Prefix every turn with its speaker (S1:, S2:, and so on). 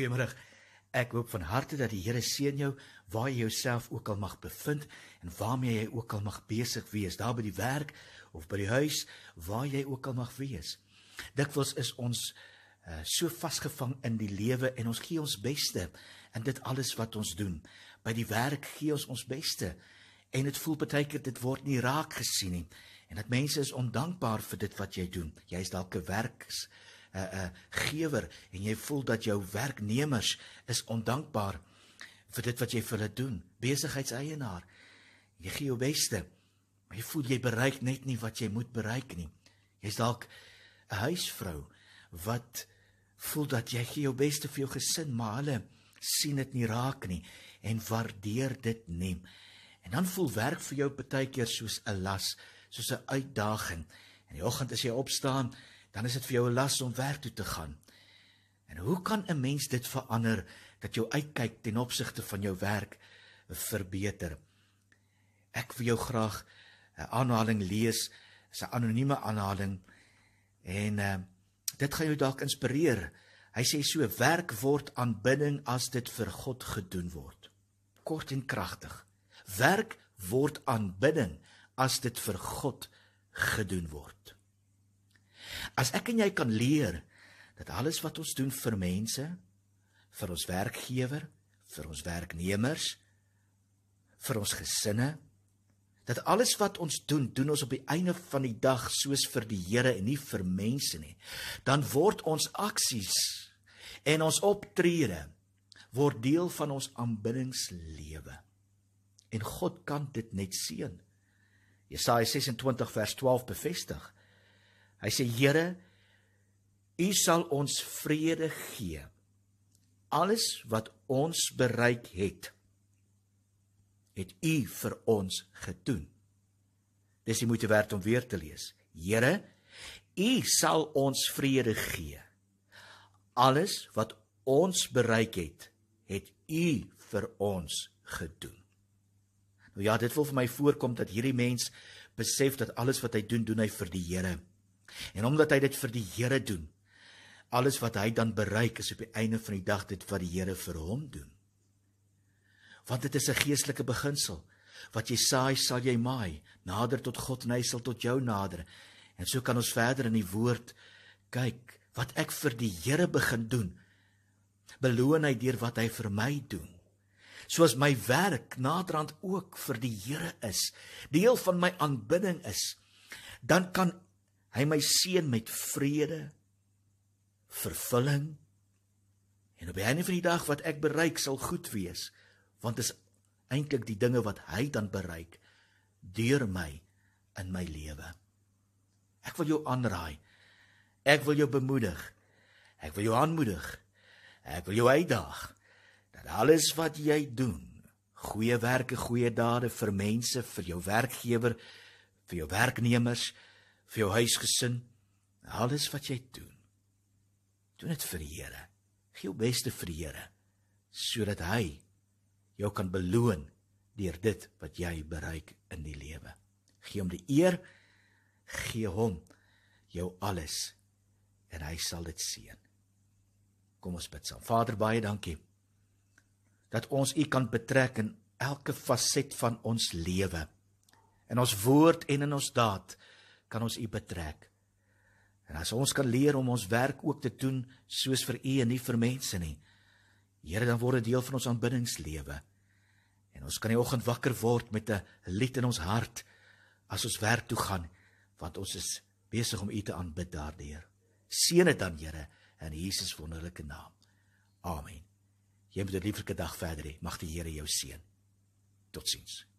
S1: Goeiemôre. Ek hoop van harte dat die Here seën jou waar jy jouself ook al mag bevind en waarmee jy ook al mag besig wees, daar by die werk of by die huis, waar jy ook al mag wees. Dikwels is ons uh, so vasgevang in die lewe en ons gee ons beste in dit alles wat ons doen. By die werk gee ons ons beste en dit voel baie keer dit word nie raak gesien nie. En dat mense is ondankbaar vir dit wat jy doen. Jy's dalk 'n werks 'n uh, 'n uh, gewer en jy voel dat jou werknemers is ondankbaar vir dit wat jy vir hulle doen. Besigheidseienaar, jy gee jou beste, maar jy voel jy bereik net nie wat jy moet bereik nie. Jy's dalk 'n huisvrou wat voel dat jy gee jou beste vir jou gesin, maar hulle sien dit nie raak nie en waardeer dit nie. En dan voel werk vir jou baie keer soos 'n las, soos 'n uitdaging. In die oggend as jy opstaan, dan is dit vir jou 'n las om werk toe te gaan. En hoe kan 'n mens dit verander dat jou uitkyk ten opsigte van jou werk verbeter? Ek wil jou graag 'n aanhaling lees, 'n anonieme aanhaling en uh, dit gaan jou dalk inspireer. Hy sê so: "Werk word aanbidding as dit vir God gedoen word." Kort en kragtig. Werk word aanbidding as dit vir God gedoen word. As ek en jy kan leer dat alles wat ons doen vir mense, vir ons werkgewer, vir ons werknemers, vir ons gesinne, dat alles wat ons doen, doen ons op die einde van die dag soos vir die Here en nie vir mense nie, dan word ons aksies en ons optrede word deel van ons aanbiddingslewe. En God kan dit net seën. Jesaja 26 vers 12 bevestig. Hy sê Here, U sal ons vrede gee. Alles wat ons bereik het, het U vir ons gedoen. Dis die moeite werd om weer te lees. Here, U sal ons vrede gee. Alles wat ons bereik het, het U vir ons gedoen. Nou ja, dit wil vir my voorkom dat hierdie mens besef dat alles wat hy doen, doen hy vir die Here. En omdat hy dit vir die Here doen, alles wat hy dan bereik is op die einde van die dag dit wat die Here vir hom doen. Want dit is 'n geestelike beginsel. Wat jy saai, sal jy maai. Nader tot God en hy sal tot jou nader. En so kan ons verder in die woord kyk wat ek vir die Here begin doen. Beloon hy deur wat hy vir my doen. Soos my werk naderhand ook vir die Here is, deel van my aanbidding is, dan kan hy my seën met vrede, vervulling en op enige van die dag wat ek bereik sal goed wees, want dit is eintlik die dinge wat hy dan bereik deur my in my lewe. Ek wil jou aanraai. Ek wil jou bemoedig. Ek wil jou aanmoedig. Ek wil jou uitdaag dat alles wat jy doen, goeie werke, goeie dade vir mense, vir jou werkgewer, vir jou werknemers, vir jou huisgesin, alles wat jy doen. Doen dit vir die Here. Gee jou beste vir die Here sodat hy jou kan beloon deur dit wat jy bereik in die lewe. Gee hom die eer, gee hom jou alles en hy sal dit seën. Kom ons bid saam. Vader, baie dankie dat ons U kan betrek in elke fasette van ons lewe. In ons woord en in ons daad kan ons u betrek. En as ons kan leer om ons werk ook te doen soos vir u en nie vir mense nie. Here, dan word dit deel van ons aanbiddingslewe. En ons kan die oggend wakker word met 'n lied in ons hart as ons werk toe gaan, want ons is besig om u te aanbid daardeur. Seën dit dan, Here, in Jesus wonderlike naam. Amen. Jy moet 'n lieflike dag verder hê. Mag die Here jou seën. Totsiens.